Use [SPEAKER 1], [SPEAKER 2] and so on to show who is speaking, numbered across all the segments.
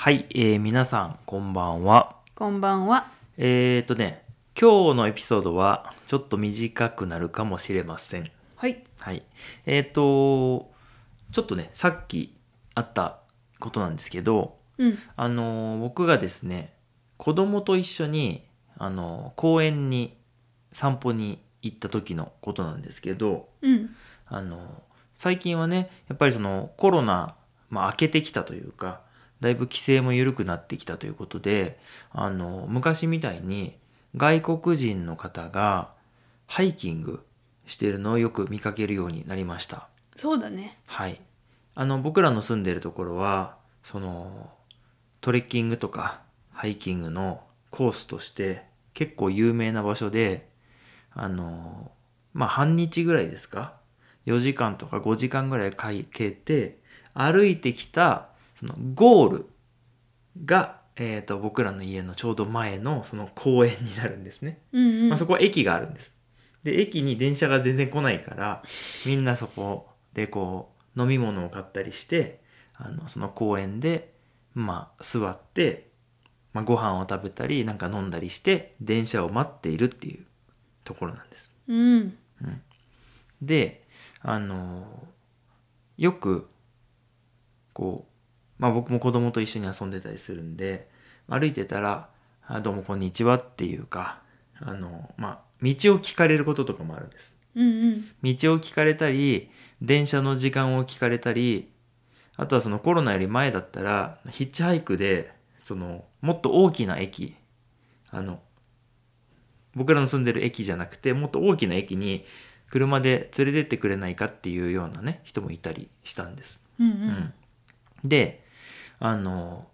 [SPEAKER 1] はい、えー、皆さんこんばんは。こんばんは。えっ、ー、とね、今日のエピソードはちょっと短くなるかもしれません。はい。はい。えっ、ー、とちょっとね、さっきあったことなんですけど、うん、あの僕がですね、子供と一緒にあの公園に散歩に行った時のことなんですけど、うん、あの最近はね、やっぱりそのコロナまあ、明けてきたというか。だいぶ規制も緩くなってきたということで、あの、昔みたいに外国人の方がハイキングしてるのをよく見かけるようになりました。そうだね。はい。あの、僕らの住んでるところは、その、トレッキングとかハイキングのコースとして結構有名な場所で、あの、まあ、半日ぐらいですか4時間とか5時間ぐらいかけて歩いてきたそのゴールが、えーと、僕らの家のちょうど前のその公園になるんですね、うんうん、まあ、そこは駅があるんですで駅に電車が全然来ないからみんなそこでこう飲み物を買ったりしてあのその公園でまあ座って、まあ、ご飯を食べたりなんか飲んだりして電車を待っているっていうところなんです。うん、うん、であのよくこうまあ、僕も子供と一緒に遊んでたりするんで歩いてたら「あどうもこんにちは」っていうかあの、まあ、道を聞かれることとかもあるんです。うんうん、道を聞かれたり電車の時間を聞かれたりあとはそのコロナより前だったらヒッチハイクでそのもっと大きな駅あの僕らの住んでる駅じゃなくてもっと大きな駅に車で連れてってくれないかっていうようなね人もいたりしたんです。うんうんうん、であの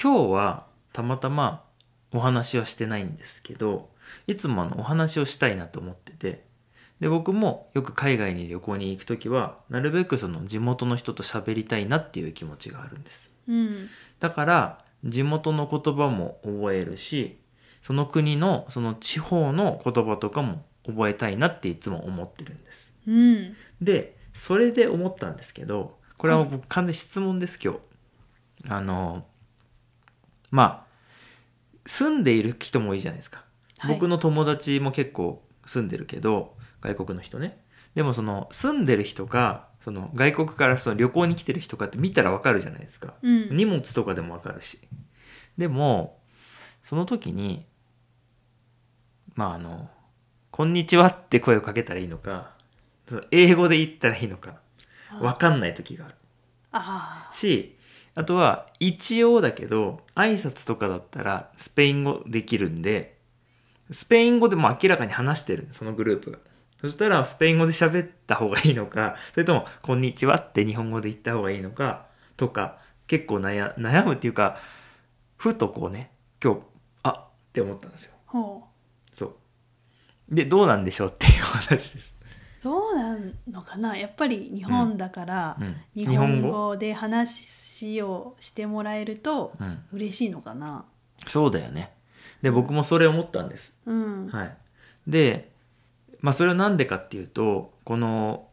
[SPEAKER 1] 今日はたまたまお話はしてないんですけどいつもあのお話をしたいなと思っててで僕もよく海外に旅行に行く時はなるべくその地元の人と喋りたいなっていう気持ちがあるんです、うん、だから地元の言葉も覚えるしその国のその地方の言葉とかも覚えたいなっていつも思ってるんです、うん、でそれで思ったんですけどこれは僕完全質問です今日あのまあ住んでいる人もいいじゃないですか、はい、僕の友達も結構住んでるけど外国の人ねでもその住んでる人かその外国からその旅行に来てる人かって見たらわかるじゃないですか、うん、荷物とかでもわかるしでもその時にまああの「こんにちは」って声をかけたらいいのか英語で言ったらいいのかわかんない時があるしあとは一応だけど挨拶とかだったらスペイン語できるんでスペイン語でも明らかに話してるそのグループがそしたらスペイン語で喋った方がいいのかそれとも「こんにちは」って日本語で言った方がいいのかとか結構悩むっていうかふとこうね今日あって思ったんですよ。そうでどうなんでしょうっていう話です。どうなんのかなやっぱり日本だから、日本語で話話をしてもらえると嬉しいのかな。そうだよねで僕もそれ思ったんですうん。はい、で、まあ、それは何でかっていうとこの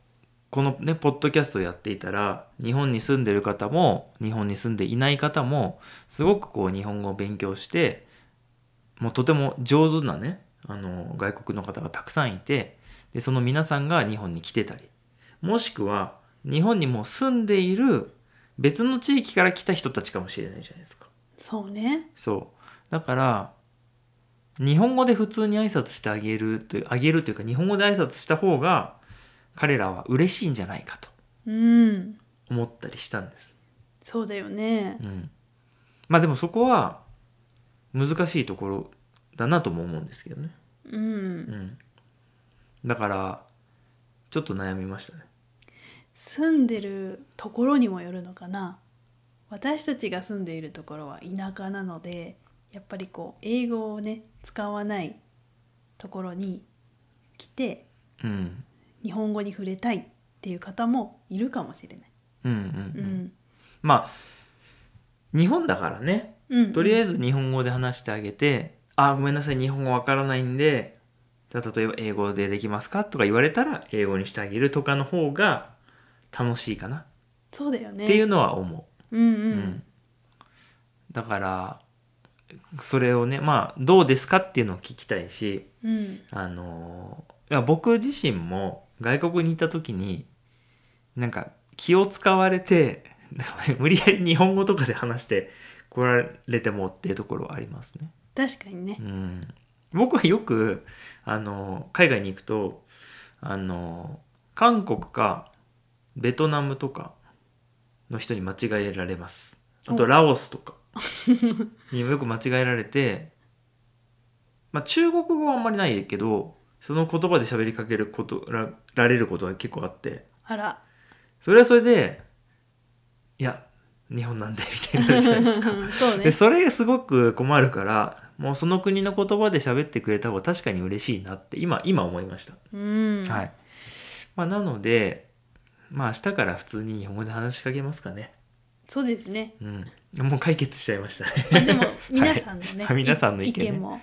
[SPEAKER 1] このねポッドキャストをやっていたら日本に住んでる方も日本に住んでいない方もすごくこう日本語を勉強してもうとても上手なねあの外国の方がたくさんいてでその皆さんが日本に来てたりもしくは日本にもう住んでいる別の地域から来た人たちかもしれないじゃないですかそうねそうだから日本語で普通に挨拶してあげるというあげるというか日本語で挨拶した方が彼らは嬉しいんじゃないかとうん思ったりしたんです、そうだよね、うん、まあでもそこは難しいところだなとも思うんですけどねうん、うん、だからちょっと悩みましたね住んでるところにもよるのかな私たちが住んでいるところは田舎なのでやっぱりこう英語をね使わないところに来て、うん、日本語に触れたいっていう方もいるかもしれない。うんうんうん、まあ日本だからね、うんうん、とりあえず日本語で話してあげて「あごめんなさい日本語わからないんでじゃ例えば英語でできますか?」とか言われたら英語にしてあげるとかの方が楽しいかなそうだよねっていうのは思う。うんうん、うん、だからそれをねまあどうですかっていうのを聞きたいし、うん、あのいや僕自身も外国に行った時になんか気を使われて 無理やり日本語とかで話して来られてもっていうところはありますね。確かにね、うん、僕はよくあの海外に行くとあの韓国かベトナムとかの人に間違えられますあとラオスとかにもよく間違えられてまあ中国語はあんまりないけどその言葉で喋りかけることらられることが結構あってあらそれはそれでいや日本なんでみたいになるじゃないですかそう、ね、でそれすごく困るからもうその国の言葉で喋ってくれた方が確かに嬉しいなって今今思いました、うん、はいまあ、なのでまあ明日から普通に日本語で話しかけますかね。そうですね。うん。もう解決しちゃいましたね。まあ、でも皆さんのね、はい、皆さんの 意見,、ね、意見も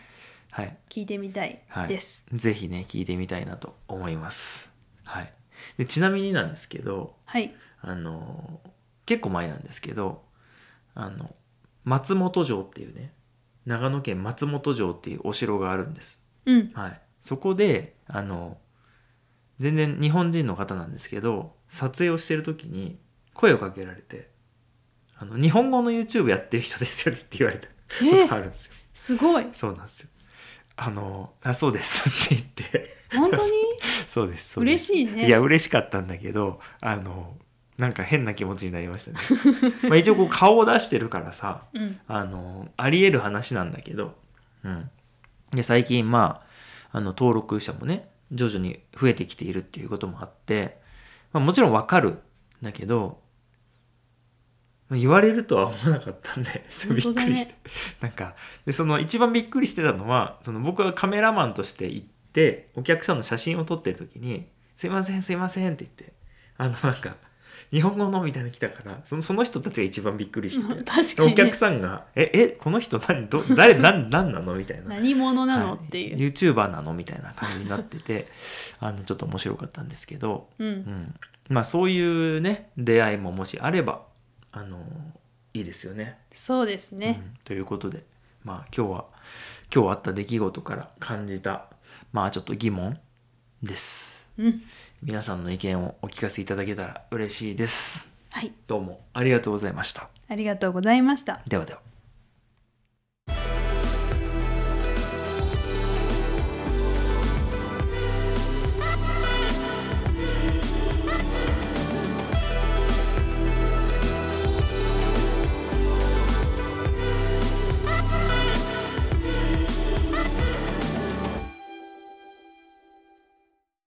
[SPEAKER 1] 聞いてみたいです、はい、ぜひね聞いてみたいなと思います。はい。でちなみになんですけど、はい。あの結構前なんですけど、あの松本城っていうね長野県松本城っていうお城があるんです。うん。はい。そこであの全然日本人の方なんですけど撮影をしてる時に声をかけられて「あの日本語の YouTube やってる人ですよね」って言われたことあるんですよ。すごいそうなんですよ。あのあそうですって言って本当に そうですそうです嬉しいねいや嬉しかったんだけどあのなんか変な気持ちになりましたね まあ一応こう顔を出してるからさ、うん、あのありえる話なんだけど、うん、で最近まああの登録者もね徐々に増えてきているっていうこともあってまあ、もちろんわかるんだけど、まあ、言われるとは思わなかったんで びっくりしてなんかでその一番びっくりしてたのはその僕がカメラマンとして行ってお客さんの写真を撮ってる時に「すいませんすいません」って言ってあのなんか日本語のみたいな来たからそのその人たちが一番びっくりして 確かに、お客さんが「ええこの人何ど誰何何なの?」みたいな何者なの、っていう YouTuber なのみたいな感じになってて あのちょっと面白かったんですけど、うん、うん、まあそういうね出会いももしあればあのいいですよね。そうですね、うん、ということで、まあ、今日は今日あった出来事から感じた、まあ、ちょっと疑問です。皆さんの意見をお聞かせいただけたら嬉しいです。はい、どうもありがとうございました。ありがとうございました。ではでは。